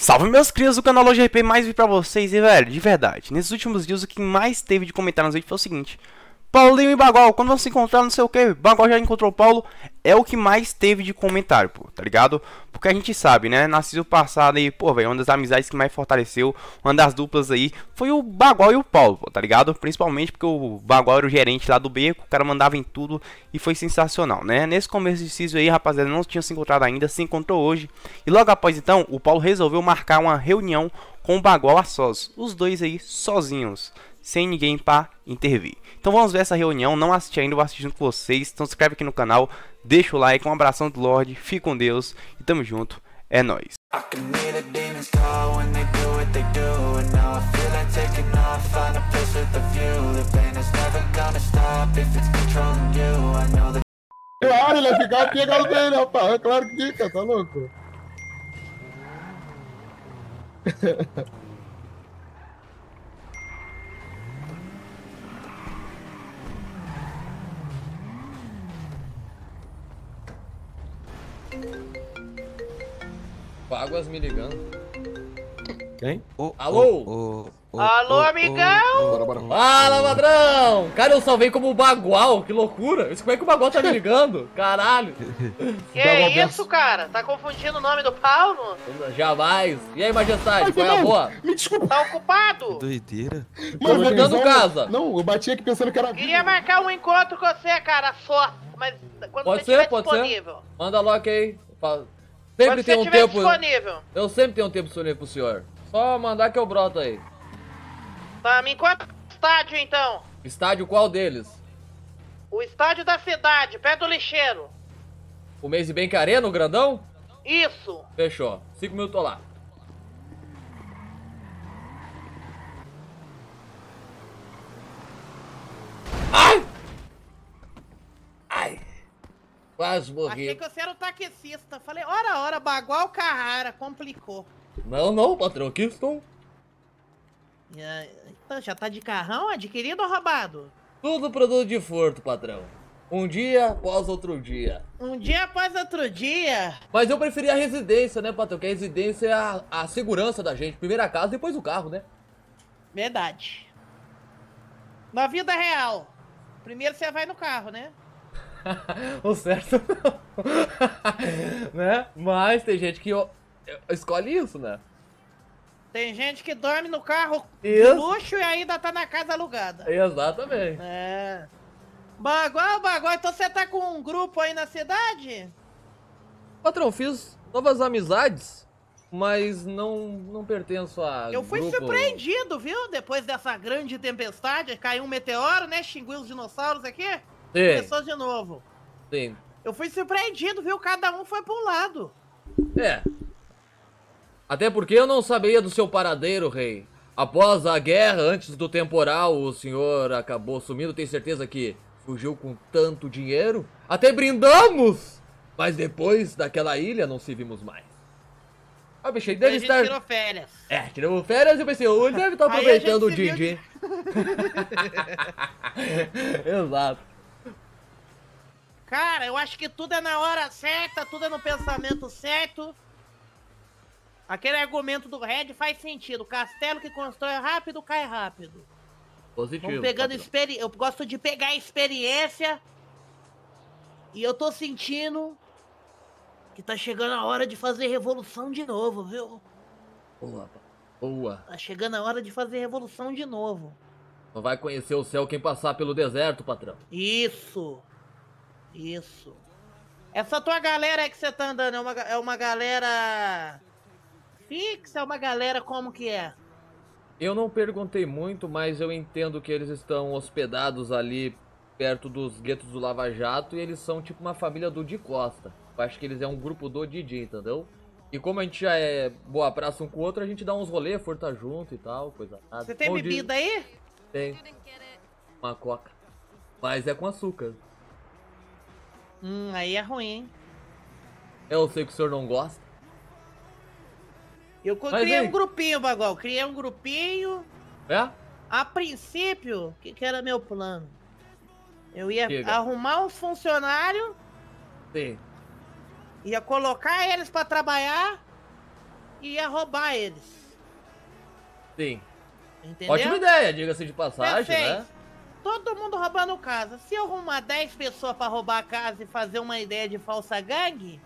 Salve meus crias do canal Loja RP, mais vídeo pra vocês e velho, de verdade, nesses últimos dias o que mais teve de comentário nos vídeos foi o seguinte Paulinho e Bagual, quando vão se encontrar não sei o que, Bagual já encontrou Paulo, é o que mais teve de comentário, pô, tá ligado? Porque a gente sabe, né? Na passado e aí, pô, velho, é uma das amizades que mais fortaleceu, uma das duplas aí, foi o Bagual e o Paulo, pô, tá ligado? Principalmente porque o Bagual era o gerente lá do beco, o cara mandava em tudo e foi sensacional, né? Nesse começo de season aí, rapaziada, não tinha se encontrado ainda, se encontrou hoje. E logo após então, o Paulo resolveu marcar uma reunião com o Bagual a sós, os dois aí sozinhos, sem ninguém para intervir. Então vamos ver essa reunião, não assisti ainda, vou assistir junto com vocês. Então se inscreve aqui no canal, deixa o like, um abração do Lorde, fique com Deus e tamo junto, é nóis. Claro, ele vai ficar pegado dele, rapaz. É claro que fica, tá louco? me ligando. Quem? Oh, Alô? Oh, oh, Alô, amigão! Fala, ladrão! Cara, eu salvei como bagual, que loucura! como é que o bagual tá me ligando? Caralho! Que é isso, cara? Tá confundindo o nome do Paulo? Jamais! E aí, majestade, Ai, qual é a boa? Me desculpa! Tá ocupado? Doideira. Mano, Tô mudando casa. Não, eu bati aqui pensando que era... Queria marcar um encontro com você, cara, só. Mas quando pode você ser, pode disponível. Ser. Manda logo aí. Sempre tem um tempo. Disponível. Eu sempre tenho um tempo disponível pro senhor. Só mandar que eu broto aí. Tá, me encontra estádio então. Estádio qual deles? O estádio da cidade, pé do lixeiro. O mês bem o grandão? Isso. Fechou. Cinco minutos tô lá. Ai! Quase morri. Achei que você era o taquecista. Falei, ora, ora, bagual Carrara, complicou. Não, não, patrão, aqui estou. Então, já tá de carrão, adquirido ou roubado? Tudo produto de furto, patrão. Um dia após outro dia. Um dia após outro dia? Mas eu preferi a residência, né, patrão? Que a residência é a, a segurança da gente. Primeiro a casa, depois o carro, né? Verdade. Na vida real, primeiro você vai no carro, né? o certo não. né? Mas tem gente que escolhe isso, né? Tem gente que dorme no carro de luxo e ainda tá na casa alugada. Exatamente. É. Bagulho, bagulho. Então você tá com um grupo aí na cidade? Patrão, fiz novas amizades, mas não, não pertenço a. Eu fui grupo. surpreendido, viu? Depois dessa grande tempestade, caiu um meteoro, né? Xinguiu os dinossauros aqui. Sim. Começou de novo. Sim. Eu fui surpreendido, viu? Cada um foi para um lado. É. Até porque eu não sabia do seu paradeiro, rei. Após a guerra, antes do temporal, o senhor acabou sumindo. Tem certeza que fugiu com tanto dinheiro? Até brindamos! Mas depois daquela ilha não se vimos mais. Ah, bicho, ele deve a estar. tirou férias. É, tirou férias e eu pensei, oh, ele deve estar aproveitando o Didi. Exato. Cara, eu acho que tudo é na hora certa, tudo é no pensamento certo. Aquele argumento do Red faz sentido. Castelo que constrói rápido, cai rápido. Positivo. pegando experi... Eu gosto de pegar experiência. E eu tô sentindo que tá chegando a hora de fazer revolução de novo, viu? Boa, boa. Tá chegando a hora de fazer revolução de novo. Só vai conhecer o céu quem passar pelo deserto, patrão. Isso. Isso. Essa é tua galera que você tá andando é uma, é uma galera fixa? É uma galera como que é? Eu não perguntei muito, mas eu entendo que eles estão hospedados ali perto dos guetos do Lava Jato e eles são tipo uma família do Di Costa. Eu acho que eles é um grupo do Didi, entendeu? E como a gente já é boa praça um com o outro, a gente dá uns rolê, furta junto e tal, coisa nada. Você tem Bom bebida aí? Tem. Uma coca. Mas é com açúcar. Hum, aí é ruim, hein? É, eu sei que o senhor não gosta. Eu Mas criei aí. um grupinho, Bagual. Criei um grupinho. É? A princípio, que, que era meu plano? Eu ia Chega. arrumar um funcionário. Sim. Ia colocar eles para trabalhar e ia roubar eles. Sim. Entendeu? Ótima ideia, diga-se de passagem, né? Perfeito. né? todo mundo roubando casa. Se eu arrumar 10 pessoas para roubar a casa e fazer uma ideia de falsa gangue.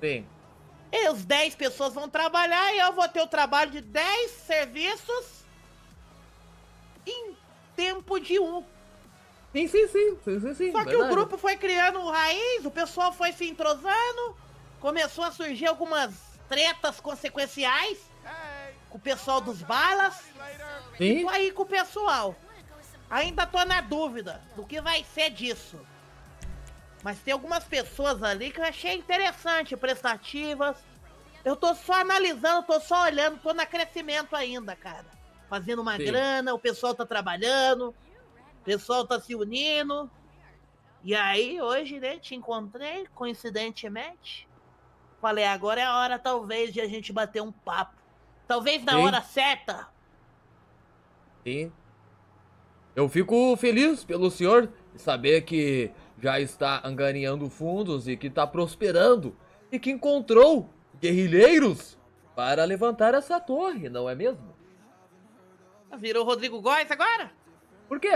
Sim. E os 10 pessoas vão trabalhar e eu vou ter o trabalho de 10 serviços em tempo de um. Sim, sim, sim. sim, sim, sim Só verdade. que o grupo foi criando raiz, o pessoal foi se entrosando, começou a surgir algumas tretas consequenciais com o pessoal dos balas. Sim. E aí com o pessoal. Ainda tô na dúvida do que vai ser disso. Mas tem algumas pessoas ali que eu achei interessante, prestativas. Eu tô só analisando, tô só olhando, tô na crescimento ainda, cara. Fazendo uma Sim. grana, o pessoal tá trabalhando, o pessoal tá se unindo. E aí, hoje, né, te encontrei, coincidentemente. Falei, agora é a hora, talvez, de a gente bater um papo. Talvez na Sim. hora certa. Sim. Eu fico feliz pelo senhor saber que já está angariando fundos e que está prosperando e que encontrou guerrilheiros para levantar essa torre, não é mesmo? Ah, virou Rodrigo Góes agora? Por quê?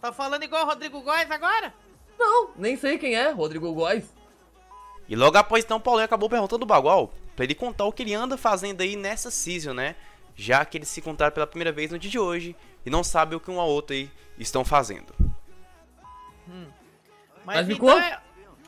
Tá falando igual Rodrigo Góes agora? Não, nem sei quem é Rodrigo Góes. E logo após então, Paulinho acabou perguntando o Bagual para ele contar o que ele anda fazendo aí nessa season, né? Já que ele se encontraram pela primeira vez no dia de hoje e não sabe o que um ao outro aí estão fazendo. Hum. Mas, Mas então, eu, é,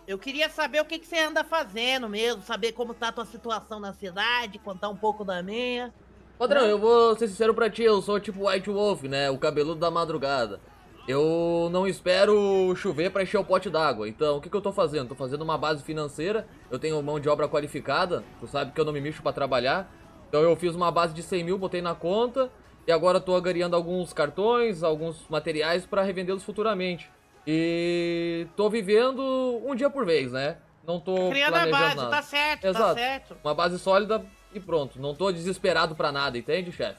eu queria saber o que, que você anda fazendo mesmo, saber como tá a tua situação na cidade, contar um pouco da minha. Padrão, né? eu vou ser sincero pra ti, eu sou tipo White Wolf, né? O cabeludo da madrugada. Eu não espero chover para encher o pote d'água. Então, o que, que eu tô fazendo? Tô fazendo uma base financeira, eu tenho mão de obra qualificada, tu sabe que eu não me mexo para trabalhar. Então eu fiz uma base de 100 mil, botei na conta, e agora estou agariando alguns cartões, alguns materiais para revendê-los futuramente. E estou vivendo um dia por vez, né? Não estou Criando a base, nada. tá certo, tá Exato. tá certo. Uma base sólida e pronto. Não estou desesperado para nada, entende, chefe?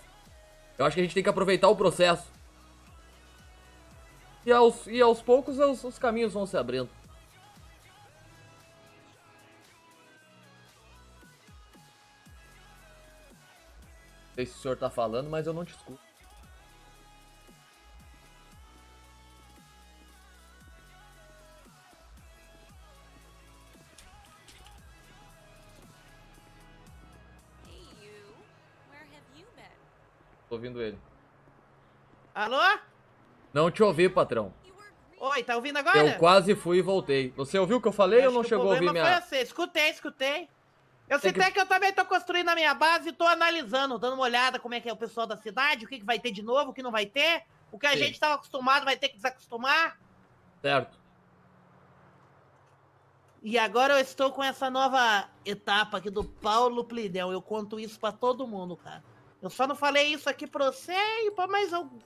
Eu acho que a gente tem que aproveitar o processo. E aos, e aos poucos os, os caminhos vão se abrindo. Não sei se o senhor tá falando, mas eu não te escuto. Tô ouvindo ele. Alô? Não te ouvi, patrão. Oi, tá ouvindo agora? Eu quase fui e voltei. Você ouviu o que eu falei Eu ou não chegou a ouvir minha... Foi você. Escutei, escutei. Eu sei citei que... que... eu também tô construindo a minha base e tô analisando, dando uma olhada como é que é o pessoal da cidade, o que, que vai ter de novo, o que não vai ter. O que a Sim. gente estava acostumado vai ter que desacostumar. Certo. E agora eu estou com essa nova etapa aqui do Paulo Plidel. Eu conto isso para todo mundo, cara. Eu só não falei isso aqui pra você e pra mais algum.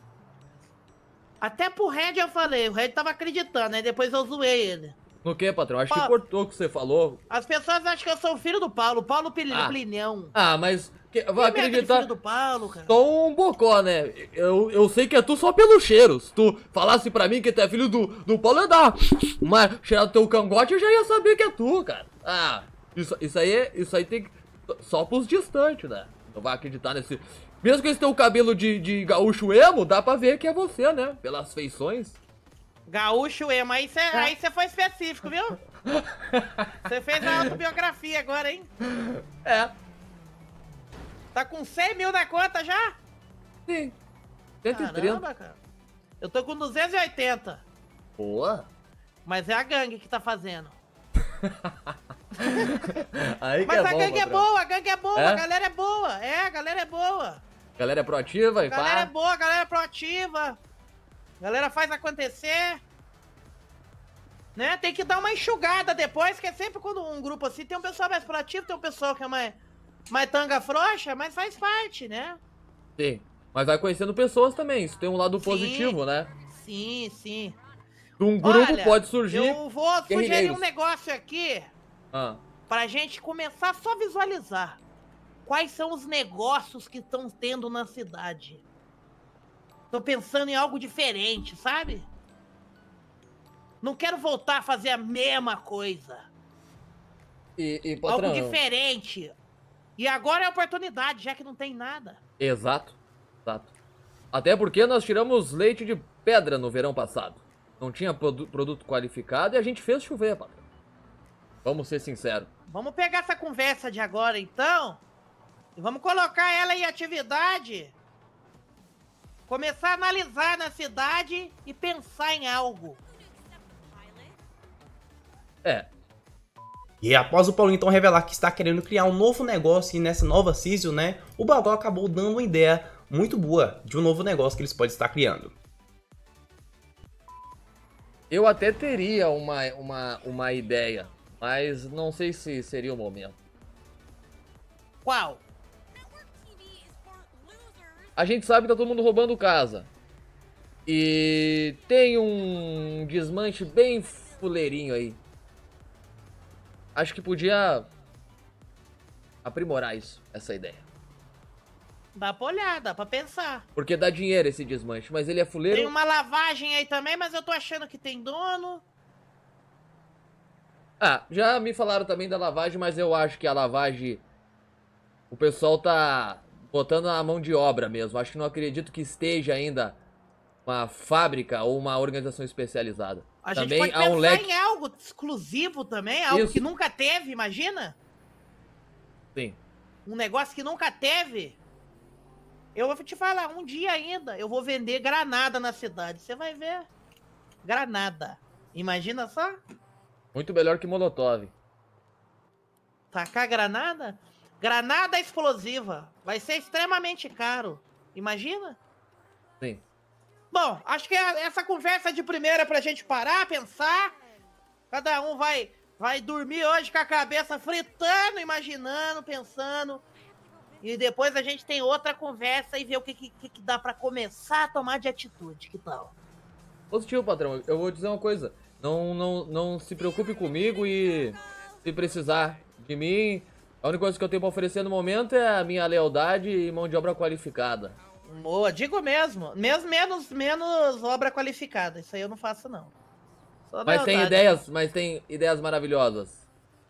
Até pro Red eu falei, o Red tava acreditando, aí depois eu zoei ele. No que, patrão? Acho pa... que cortou o que você falou. As pessoas acham que eu sou filho do Paulo, Paulo pilinão ah. Ah, mas que, vai é acreditar. Filho do Paulo, cara. Só um bocó, né? Eu, eu sei que é tu só pelo cheiro. Se tu falasse pra mim que tu é filho do, do Paulo, eu dar. Mas cheirar do teu cangote, eu já ia saber que é tu, cara. Ah, isso, isso aí é, Isso aí tem que. Só pros distantes, né? Não vai acreditar nesse. Mesmo que esse teu cabelo de, de gaúcho emo, dá pra ver que é você, né? Pelas feições. Gaúcho emo. Aí você foi específico, viu? Você fez a autobiografia agora, hein? É. Tá com 100 mil na conta já? Sim. 130. Caramba, cara. Eu tô com 280. Boa. Mas é a gangue que tá fazendo. Aí Mas é a bom, gangue é boa, a gangue é boa, é? a galera é boa. É, a galera é boa. Galera é proativa e pá. Galera é boa, galera é proativa. Galera faz acontecer né? Tem que dar uma enxugada depois, que é sempre quando um grupo assim tem um pessoal mais proativo, tem um pessoal que é mais, mais tanga frouxa, mas faz parte, né? Sim. Mas vai conhecendo pessoas também, isso tem um lado sim, positivo, né? Sim, sim. um grupo Olha, pode surgir. Eu vou sugerir um negócio aqui ah. pra gente começar só a visualizar. Quais são os negócios que estão tendo na cidade? Tô pensando em algo diferente, sabe? Não quero voltar a fazer a mesma coisa. E, e patrão... Algo diferente. E agora é a oportunidade, já que não tem nada. Exato, exato. Até porque nós tiramos leite de pedra no verão passado. Não tinha produ produto qualificado e a gente fez chover, patrão. Vamos ser sinceros. Vamos pegar essa conversa de agora, então, e vamos colocar ela em atividade. Começar a analisar na cidade e pensar em algo. É. E após o Paulinho então revelar que está querendo criar um novo negócio e nessa nova season, né, o Bagulho acabou dando uma ideia muito boa de um novo negócio que eles podem estar criando. Eu até teria uma, uma, uma ideia, mas não sei se seria o momento. Qual? A gente sabe que tá todo mundo roubando casa. E tem um desmanche bem fuleirinho aí acho que podia aprimorar isso, essa ideia. Dá pra olhar, dá pra pensar. Porque dá dinheiro esse desmanche, mas ele é fuleiro. Tem uma lavagem aí também, mas eu tô achando que tem dono. Ah, já me falaram também da lavagem, mas eu acho que a lavagem. O pessoal tá botando a mão de obra mesmo. Acho que não acredito que esteja ainda uma fábrica ou uma organização especializada. A também gente pode há um leque... em algo exclusivo também, algo Isso. que nunca teve, imagina? Sim. Um negócio que nunca teve. Eu vou te falar, um dia ainda eu vou vender granada na cidade. Você vai ver. Granada. Imagina só? Muito melhor que Molotov. Tacar granada? Granada explosiva. Vai ser extremamente caro. Imagina? Sim. Bom, acho que é essa conversa de primeira pra gente parar, pensar. Cada um vai vai dormir hoje com a cabeça fritando, imaginando, pensando. E depois a gente tem outra conversa e vê o que, que, que dá para começar a tomar de atitude. Que tal? Positivo, patrão. Eu vou dizer uma coisa. Não, não, não se preocupe comigo e se precisar de mim, a única coisa que eu tenho pra oferecer no momento é a minha lealdade e mão de obra qualificada. Boa, digo mesmo. Mesmo menos, menos obra qualificada. Isso aí eu não faço, não. Só mas tem ideias, mas tem ideias maravilhosas.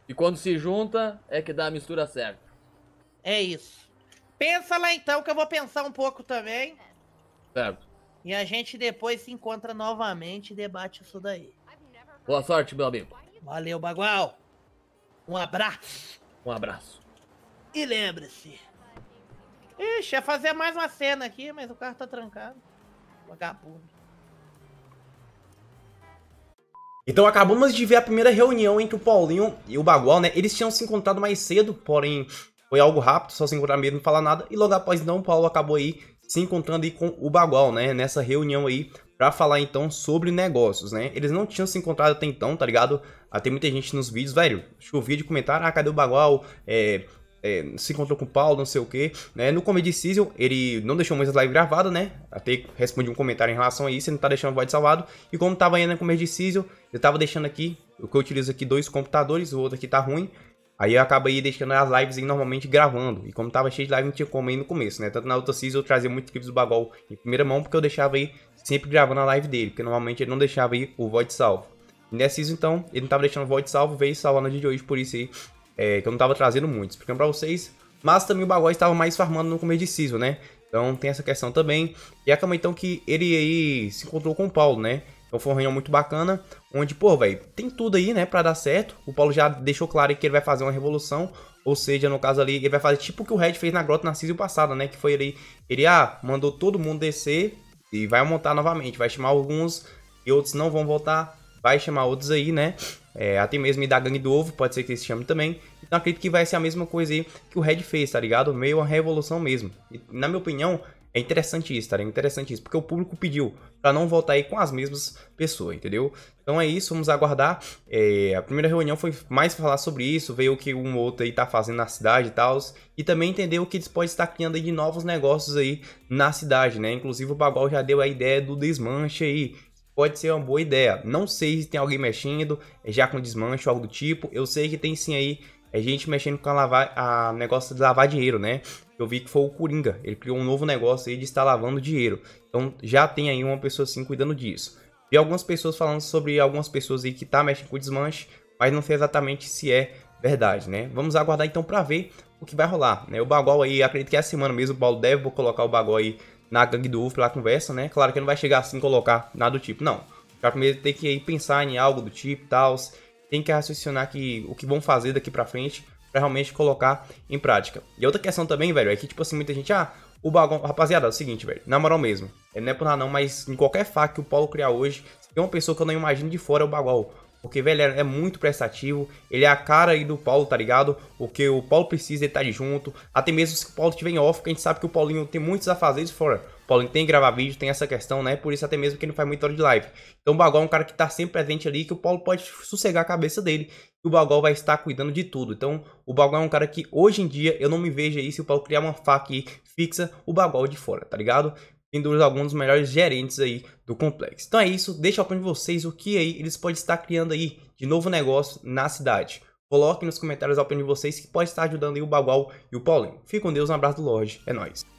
E quando se junta, é que dá a mistura certa. É isso. Pensa lá então, que eu vou pensar um pouco também. Certo. E a gente depois se encontra novamente e debate isso daí. Boa sorte, meu amigo. Valeu, Bagual. Um abraço. Um abraço. E lembre-se, Ixi, ia fazer mais uma cena aqui, mas o carro tá trancado. Vagabundo. Então acabamos de ver a primeira reunião entre o Paulinho e o Bagual, né, eles tinham se encontrado mais cedo, porém foi algo rápido, só se encontrar mesmo, não falar nada, e logo após não, o Paulo acabou aí se encontrando aí com o Bagual, né, nessa reunião aí, para falar então sobre negócios, né? Eles não tinham se encontrado até então, tá ligado? Até ah, muita gente nos vídeos, velho, o de comentário, ah, cadê o Bagual? É, é, se encontrou com o Paulo, não sei o que, né? No Comedy Season, ele não deixou mais as lives gravadas, né? Até respondi um comentário em relação a isso, ele não tá deixando o voz salvado. E como tava indo no Comedy Season, eu tava deixando aqui, o que eu utilizo aqui dois computadores, o outro aqui tá ruim. Aí eu acabei deixando as lives aí normalmente gravando. E como tava cheio de live, não tinha como aí no começo, né? Tanto na outra season eu trazia muitos clipes do Bagol em primeira mão, porque eu deixava aí sempre gravando a live dele, porque normalmente ele não deixava aí o void salvo. nessa season, então, ele não tava deixando o void salvo, veio salvar no dia de hoje, por isso aí é, que eu não estava trazendo muito, explicando para é vocês. Mas também o Bagói estava mais farmando no começo de season, né? Então tem essa questão também. E acaba então que ele aí se encontrou com o Paulo, né? Então foi um reunião muito bacana, onde, pô, velho, tem tudo aí, né, para dar certo. O Paulo já deixou claro que ele vai fazer uma revolução, ou seja, no caso ali, ele vai fazer tipo o que o Red fez na Grota na season passada, né, que foi ele, ele, ah, mandou todo mundo descer e vai montar novamente, vai chamar alguns e outros não vão voltar vai chamar outros aí, né? É, até mesmo da Gangue do Ovo, pode ser que eles chame também. Então acredito que vai ser a mesma coisa aí que o Red fez, tá ligado? Meio uma revolução mesmo. E, na minha opinião, é interessante isso, tá É interessante isso, porque o público pediu para não voltar aí com as mesmas pessoas, entendeu? Então é isso, vamos aguardar. É, a primeira reunião foi mais falar sobre isso, ver o que um outro aí tá fazendo na cidade e tal, e também entender o que eles podem estar criando aí de novos negócios aí na cidade, né? Inclusive o Bagual já deu a ideia do desmanche aí, pode ser uma boa ideia. Não sei se tem alguém mexendo, é já com desmanche ou algo do tipo. Eu sei que tem sim aí é gente mexendo com a, lavar, a negócio de lavar dinheiro, né? Eu vi que foi o Coringa, ele criou um novo negócio aí de estar lavando dinheiro. Então já tem aí uma pessoa assim cuidando disso. Vi algumas pessoas falando sobre algumas pessoas aí que tá mexendo com desmanche, mas não sei exatamente se é verdade, né? Vamos aguardar então para ver o que vai rolar, né? O Bagual aí, acredito que é a semana mesmo, o Paulo deve colocar o Bagual aí na gangue do UF lá conversa, né? Claro que não vai chegar assim colocar nada do tipo, não. Já primeiro tem que pensar em algo do tipo, tal, tem que raciocinar que o que vão fazer daqui para frente para realmente colocar em prática. E outra questão também, velho, é que tipo assim muita gente, ah, o bagulho, rapaziada, é o seguinte, velho, na moral mesmo, é, não é por nada não, mas em qualquer faca que o Paulo criar hoje, se tem uma pessoa que eu não imagino de fora é o Bagual. Porque, velho, é, é muito prestativo. Ele é a cara aí do Paulo, tá ligado? O que o Paulo precisa, estar junto. Até mesmo se o Paulo estiver em off, porque a gente sabe que o Paulinho tem muitos afazeres fora. O Paulinho tem que gravar vídeo, tem essa questão, né? Por isso até mesmo que ele não faz muita hora de live. Então o Bagol é um cara que tá sempre presente ali, que o Paulo pode sossegar a cabeça dele. E o Bagol vai estar cuidando de tudo. Então o Bagol é um cara que hoje em dia, eu não me vejo aí se o Paulo criar uma faca fixa, o Bagol de fora, tá ligado? induz alguns dos melhores gerentes aí do complexo. Então é isso, deixa eu para vocês o que aí eles podem estar criando aí de novo negócio na cidade. Coloquem nos comentários a opinião de vocês que pode estar ajudando aí o Bagual e o Paulinho. Fique com Deus, um abraço do Lorde, é nóis.